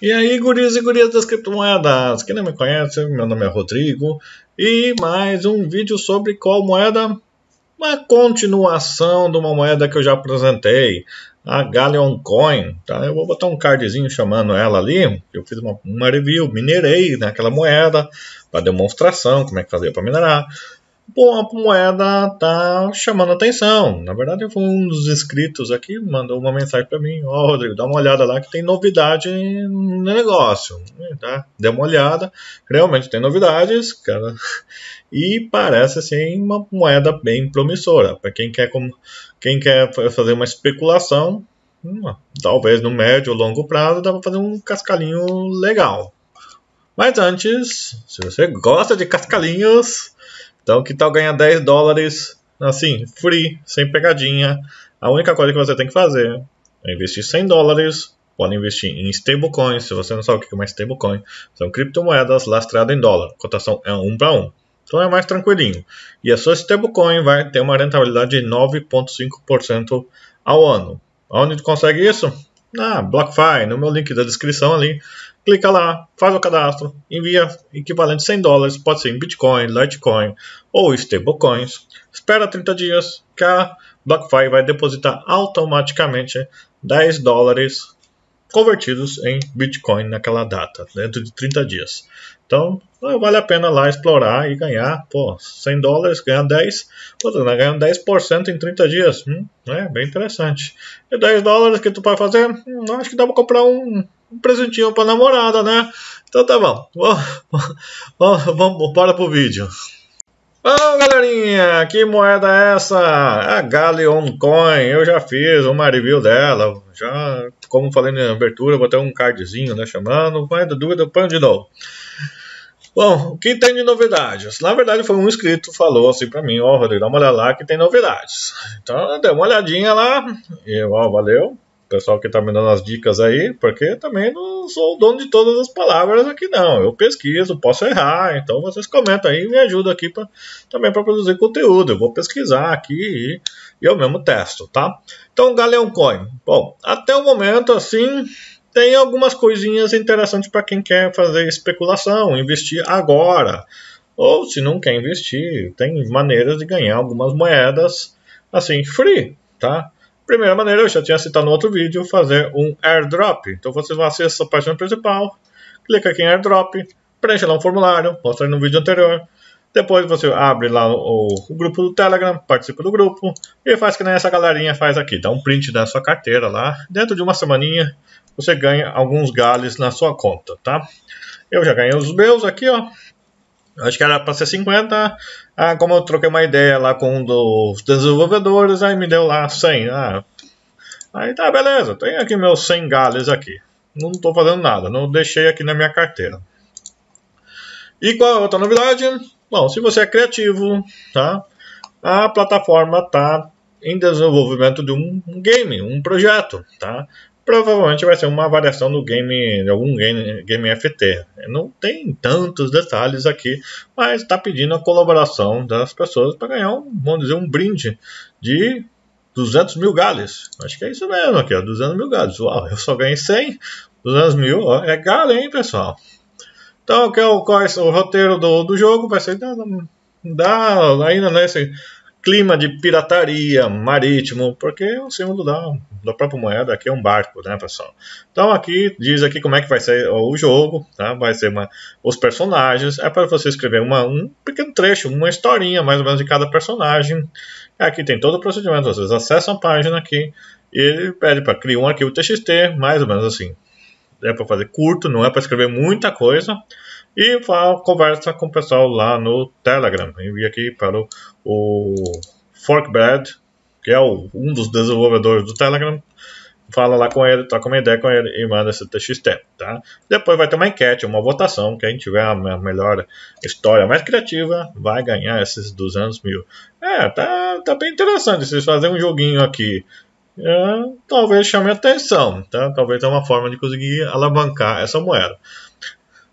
E aí, gurias e gurias das criptomoedas? Quem não me conhece, meu nome é Rodrigo e mais um vídeo sobre qual moeda? Uma continuação de uma moeda que eu já apresentei, a Galleon Coin. Tá? Eu vou botar um cardzinho chamando ela ali. Eu fiz uma, uma review, minerei naquela né, moeda para demonstração, como é que fazia para minerar. Bom, a moeda tá chamando atenção. Na verdade, um dos inscritos aqui mandou uma mensagem para mim: Ó, oh, Rodrigo, dá uma olhada lá que tem novidade no negócio. Né, tá? Deu uma olhada, realmente tem novidades, cara. E parece assim uma moeda bem promissora. Para quem quer, quem quer fazer uma especulação, hum, talvez no médio ou longo prazo, dá para fazer um cascalinho legal. Mas antes, se você gosta de cascalinhos então, que tal ganhar 10 dólares assim, free, sem pegadinha? A única coisa que você tem que fazer é investir 100 dólares. Pode investir em stablecoins, se você não sabe o que é uma stablecoin, são criptomoedas lastradas em dólar. A cotação é 1 para 1. Então é mais tranquilinho. E a sua stablecoin vai ter uma rentabilidade de 9,5% ao ano. Onde consegue isso? na BlockFi, no meu link da descrição ali. Clica lá, faz o cadastro, envia equivalente a 100 dólares, pode ser em Bitcoin, Litecoin ou stablecoins. Espera 30 dias que a BlockFi vai depositar automaticamente 10 dólares convertidos em Bitcoin naquela data, dentro de 30 dias. Então, vale a pena lá explorar e ganhar, pô, 100 dólares, ganhar 10, pô, tá ganhando 10% em 30 dias, hum, é bem interessante. E 10 dólares que tu pode fazer, hum, acho que dá pra comprar um, um presentinho pra namorada, né? Então tá bom, vamos, vamos, vamos bora pro vídeo. Bom, galerinha, que moeda é essa? A Galion Coin. Eu já fiz uma review dela. Já, como falei na abertura, vou ter um cardzinho, né, chamando. Mas dúvida, põe de novo. Bom, o que tem de novidades? Na verdade, foi um inscrito falou assim para mim: Ó, oh, Rodrigo, dá uma olhada lá que tem novidades. Então, deu uma olhadinha lá. E, ó, oh, valeu. Pessoal que tá me dando as dicas aí, porque também não sou o dono de todas as palavras aqui, não. Eu pesquiso, posso errar. Então, vocês comentam aí e me ajudam aqui pra, também para produzir conteúdo. Eu vou pesquisar aqui e, e eu mesmo testo, tá? Então, Galeão Coin. Bom, até o momento, assim, tem algumas coisinhas interessantes para quem quer fazer especulação, investir agora. Ou se não quer investir, tem maneiras de ganhar algumas moedas assim, free, tá? Primeira maneira, eu já tinha citado no outro vídeo, fazer um airdrop. Então você vai acessar a página principal, clica aqui em airdrop, preenche lá um formulário, mostrei no vídeo anterior. Depois você abre lá o, o, grupo do Telegram, participa do grupo e faz que nem essa galerinha faz aqui. Dá um print da sua carteira lá. Dentro de uma semaninha você ganha alguns galhos na sua conta, tá? Eu já ganhei os meus aqui, ó. Acho que era para ser 50. Ah, como eu troquei uma ideia lá com um dos desenvolvedores, aí me deu lá 100. Ah, aí tá, beleza. Tenho aqui meus 100 galhos aqui. Não estou fazendo nada, não deixei aqui na minha carteira. E qual é a outra novidade? Bom, se você é criativo, tá? A plataforma está em desenvolvimento de um game, um projeto, tá? Provavelmente vai ser uma variação do game, de algum game, game FT. Não tem tantos detalhes aqui, mas está pedindo a colaboração das pessoas para ganhar, um, vamos dizer, um brinde de 200 mil gales. Acho que é isso mesmo aqui, ó, 200 mil gales. Uau, eu só ganhei 100, 200 mil, ó, é galo, hein, pessoal? Então, que é o, o roteiro do, do jogo vai ser. Dá, dá ainda nesse clima de pirataria marítimo, porque é o símbolo da, da própria moeda aqui é um barco, né, pessoal? Então aqui diz aqui como é que vai ser o jogo, tá? Vai ser uma, os personagens, é para você escrever uma, um pequeno trecho, uma historinha mais ou menos de cada personagem. Aqui tem todo o procedimento, vocês acessam a página aqui e ele pede para criar um arquivo TXT, mais ou menos assim é para fazer curto, não é para escrever muita coisa. E fala, conversa com o pessoal lá no Telegram. Envie aqui para o, o Forkbread, que é o, um dos desenvolvedores do Telegram. Fala lá com ele, toca uma ideia com ele e manda esse TXT, tá? Depois vai ter uma enquete, uma votação, quem tiver a melhor história, mais criativa, vai ganhar esses 200 mil. É, tá, tá bem interessante. Vocês fazem um joguinho aqui ah, talvez chame atenção, tá? talvez é uma forma de conseguir alavancar essa moeda.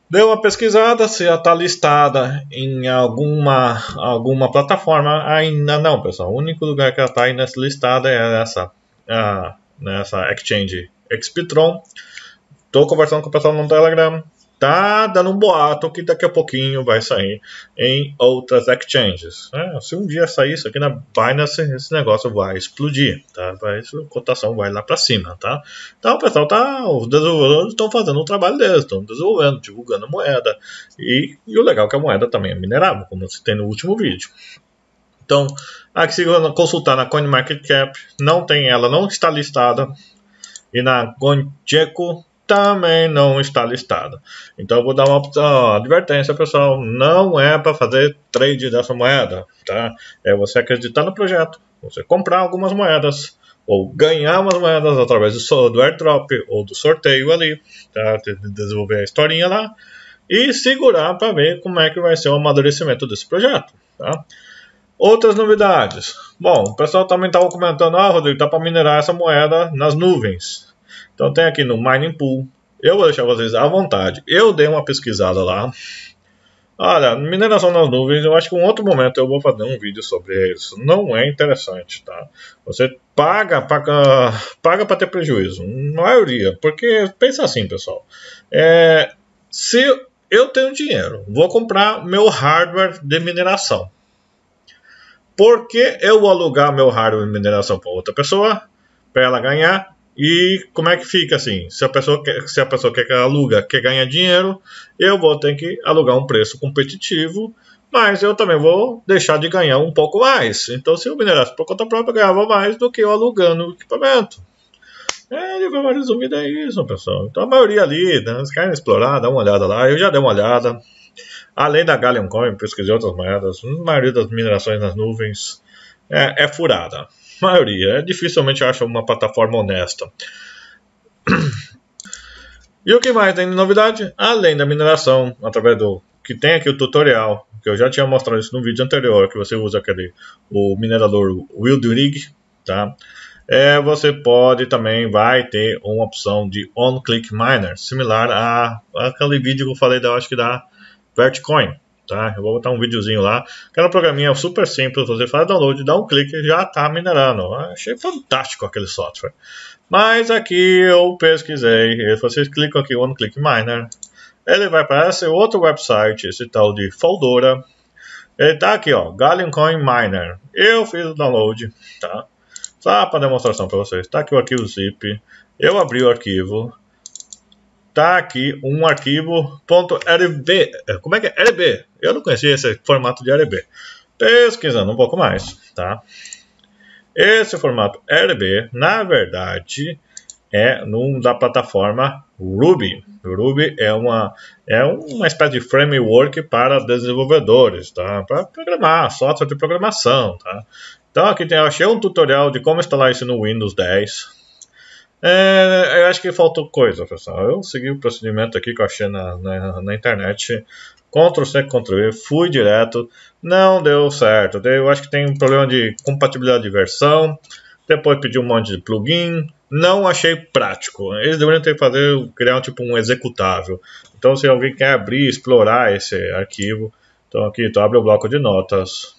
Deu uma pesquisada se ela está listada em alguma, alguma plataforma. Ainda não, pessoal. O único lugar que ela está ainda listada é nessa, uh, nessa Exchange Expitron. Estou conversando com o pessoal no Telegram tá dando um boato que daqui a pouquinho vai sair em outras exchanges. Né? Se um dia sair isso aqui na Binance, esse negócio vai explodir, tá? Vai, a cotação vai lá para cima, tá? Então o pessoal tá, os desenvolvedores estão fazendo o trabalho deles, estão desenvolvendo, divulgando a moeda e, e, o legal é que a moeda também é minerável, como você tem no último vídeo. Então, a que se consultar na CoinMarketCap, não tem ela, não está listada. E na Goncheco também não está listado. Então eu vou dar uma ó, advertência, pessoal, não é para fazer trade dessa moeda, tá? É você acreditar no projeto, você comprar algumas moedas ou ganhar umas moedas através do, do airdrop ou do sorteio ali, tá? desenvolver a historinha lá e segurar para ver como é que vai ser o amadurecimento desse projeto, tá? Outras novidades. Bom, o pessoal também estava comentando, ah, Rodrigo, tá para minerar essa moeda nas nuvens. Então tem aqui no Mining Pool. Eu vou deixar vocês à vontade. Eu dei uma pesquisada lá. Olha, mineração nas nuvens, eu acho que em um outro momento eu vou fazer um vídeo sobre isso. Não é interessante, tá? Você paga, paga, paga para ter prejuízo. A maioria, porque pensa assim, pessoal. É, se eu tenho dinheiro, vou comprar meu hardware de mineração. Por que eu vou alugar meu hardware de mineração para outra pessoa? Para ela ganhar e como é que fica assim? Se a pessoa quer, se a pessoa quer aluga, quer ganhar dinheiro, eu vou ter que alugar um preço competitivo, mas eu também vou deixar de ganhar um pouco mais. Então, se eu minerasse por conta própria, eu ganhava mais do que eu alugando o equipamento. É, de forma resumida é isso, pessoal. Então a maioria ali, né, eles querem explorar, dá uma olhada lá. Eu já dei uma olhada. Além da Galleon Coin, pesquisei outras moedas. A maioria das minerações nas nuvens é, é furada maioria. É dificilmente acha uma plataforma honesta. E o que mais tem de novidade? Além da mineração, através do que tem aqui o tutorial, que eu já tinha mostrado isso no vídeo anterior, que você usa aquele o minerador Wildrig, tá? É, você pode também vai ter uma opção de on-click miner, similar a, a aquele vídeo que eu falei da acho que da Vertcoin tá? Eu vou botar um videozinho lá. Aquela programinha super simples, você faz download, dá um clique e já está minerando. achei fantástico aquele software. Mas aqui eu pesquisei, vocês clicam aqui One Click Miner, ele vai para esse outro website, esse tal de Foldora. Ele tá aqui, ó, Galleon Coin Miner. Eu fiz o download, tá? Só para demonstração para vocês. Tá aqui o arquivo zip. Eu abri o arquivo está aqui um arquivo .rb. É, como é que é? RB. Eu não conhecia esse formato de RB. Pesquisando um pouco mais, tá? Esse formato RB, na verdade, é num da plataforma Ruby. Ruby é uma, é uma espécie de framework para desenvolvedores, tá? Para programar, software de programação, tá? Então aqui tem, eu achei um tutorial de como instalar isso no Windows 10, é, eu acho que faltou coisa, pessoal. Eu segui o procedimento aqui que eu achei na, na, na internet. Ctrl C, Ctrl V, fui direto, não deu certo. Eu acho que tem um problema de compatibilidade de versão. Depois pedi um monte de plugin, não achei prático. Eles deveriam ter fazer criar um tipo um executável. Então, se alguém quer abrir, explorar esse arquivo, então aqui tu então abre o bloco de notas,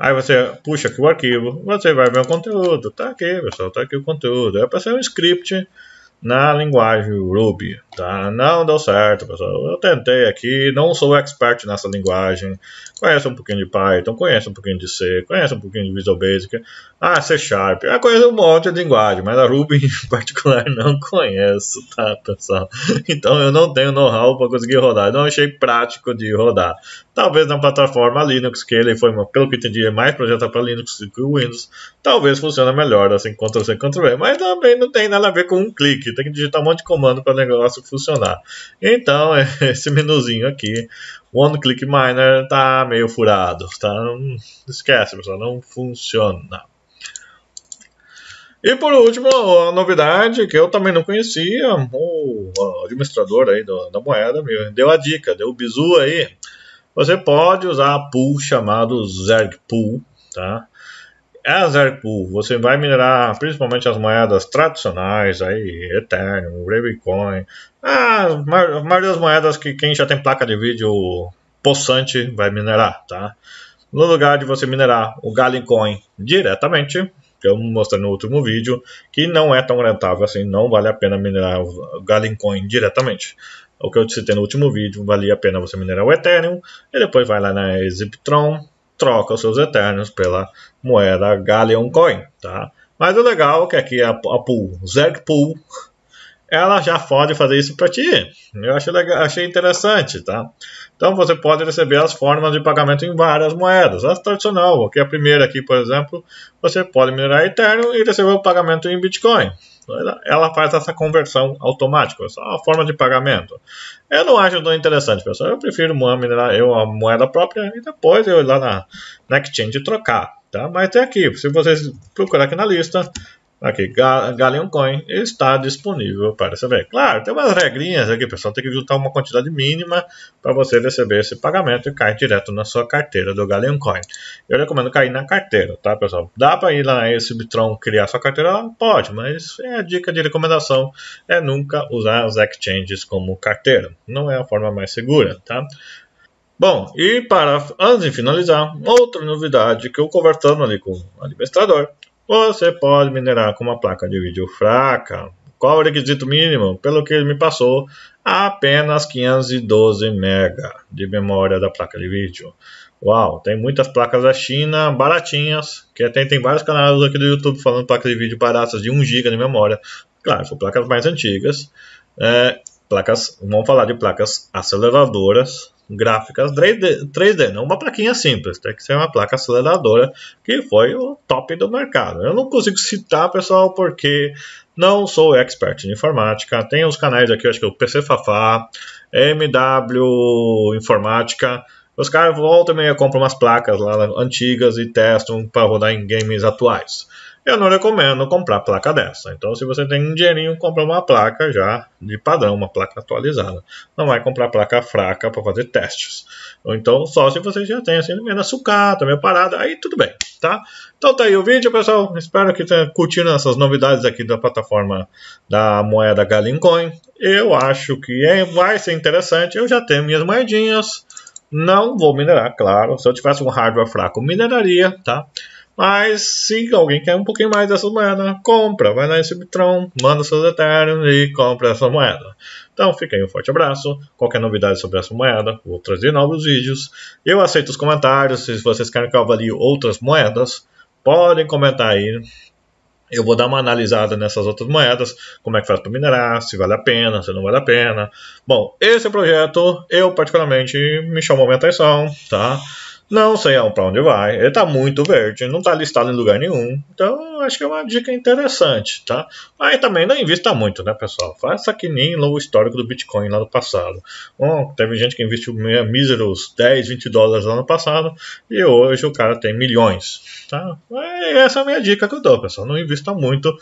Aí você puxa aqui o arquivo, você vai ver o conteúdo. Tá aqui, pessoal, tá aqui o conteúdo. É para ser um script na linguagem Ruby, tá? Não deu certo, pessoal. Eu tentei aqui, não sou expert nessa linguagem. Conheço um pouquinho de Python, conheço um pouquinho de C, conheço um pouquinho de Visual Basic, ah, C Sharp. Eu conheço um monte de linguagem, mas a Ruby em particular não conheço, tá, pessoal? Então eu não tenho know-how para conseguir rodar. Eu não achei prático de rodar. Talvez na plataforma Linux, que ele foi, pelo que entendi, é mais projetado para Linux do que o Windows, talvez funcione melhor, assim, Ctrl-C, Ctrl-V, mas também não tem nada a ver com um clique, aqui, tem que digitar um monte de comando para o negócio funcionar. Então, esse menuzinho aqui, One Click Miner, tá meio furado, tá? esquece, pessoal, não funciona. E por último, a novidade que eu também não conhecia, o administrador aí da moeda me deu a dica, deu o bizu aí. Você pode usar a pool chamado Zerg Pool, tá? Azarpool, você vai minerar principalmente as moedas tradicionais, aí, Ethereum, Ravecoin, ah, a maioria das moedas que quem já tem placa de vídeo possante vai minerar, tá? No lugar de você minerar o Galincoin diretamente, que eu mostrei no último vídeo, que não é tão rentável assim, não vale a pena minerar o Galincoin diretamente. O que eu te citei no último vídeo, valia a pena você minerar o Ethereum, e depois vai lá na Ziptron, troca os seus Eternos pela moeda Galleon Coin, tá? Mas o legal é que aqui a, Pool, Zerg Pool, ela já pode fazer isso para ti. Eu achei, legal, achei interessante, tá? Então você pode receber as formas de pagamento em várias moedas. As tradicional, que a primeira aqui, por exemplo, você pode minerar eterno e receber o pagamento em Bitcoin ela faz essa conversão automática, é uma forma de pagamento. Eu não acho tão interessante, pessoal. Eu prefiro minerar eu, a moeda própria e depois eu ir lá na, na exchange trocar. Tá? Mas tem aqui, se vocês procurar aqui na lista, Aqui, Galeon é Coin está disponível para receber. Claro, tem umas regrinhas aqui, pessoal. Tem que juntar uma quantidade mínima para você receber esse pagamento e cair direto na sua carteira do Galeon é Coin. Eu recomendo cair na carteira, tá, pessoal? Dá para ir lá na Exibitron criar sua carteira? Pode, mas é a dica de recomendação é nunca usar os exchanges como carteira. Não é a forma mais segura, tá? Bom, e para antes de finalizar, outra novidade que eu conversando ali com o administrador você pode minerar com uma placa de vídeo fraca. Qual o requisito mínimo? Pelo que ele me passou, apenas 512 MB de memória da placa de vídeo. Uau, tem muitas placas da China baratinhas, que até tem vários canais aqui do YouTube falando placas de vídeo baratas de 1 GB de memória. Claro, são placas mais antigas. É, placas, vamos falar de placas aceleradoras, gráficas 3D, 3D, não uma plaquinha simples, tem que ser uma placa aceleradora que foi o top do mercado. Eu não consigo citar, pessoal, porque não sou expert em informática. Tem uns canais aqui, acho que é o PC Fafá, MW Informática. Os caras voltam e compram umas placas lá antigas e testam para rodar em games atuais eu não recomendo comprar placa dessa. Então, se você tem um dinheirinho, compra uma placa já de padrão, uma placa atualizada. Não vai comprar placa fraca para fazer testes. Ou então, só se você já tem assim, meio sucata, meio parada, aí tudo bem, tá? Então tá aí o vídeo, pessoal. Espero que tenha curtindo essas novidades aqui da plataforma da moeda Galincoin. Eu acho que é, vai ser interessante. Eu já tenho minhas moedinhas. Não vou minerar, claro. Se eu tivesse um hardware fraco, mineraria, tá? Mas se alguém quer um pouquinho mais dessa moeda, compra, vai lá em Subtron, manda seus Ethereum e compra essa moeda. Então fica aí um forte abraço. Qualquer novidade sobre essa moeda, vou trazer novos vídeos. Eu aceito os comentários. Se vocês querem que eu avalie outras moedas, podem comentar aí. Eu vou dar uma analisada nessas outras moedas, como é que faz para minerar, se vale a pena, se não vale a pena. Bom, esse é projeto, eu particularmente, me chamou minha atenção, tá? não sei para onde vai. Ele está muito verde, não está listado em lugar nenhum. Então, acho que é uma dica interessante, tá? Mas também não invista muito, né, pessoal? Faça que nem o histórico do Bitcoin lá no passado. Bom, teve gente que investiu míseros 10, 20 dólares lá no passado e hoje o cara tem milhões, tá? essa é a minha dica que eu dou, pessoal. Não invista muito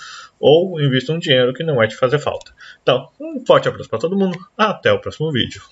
ou invista um dinheiro que não vai te fazer falta. Então, um forte abraço para todo mundo. Até o próximo vídeo.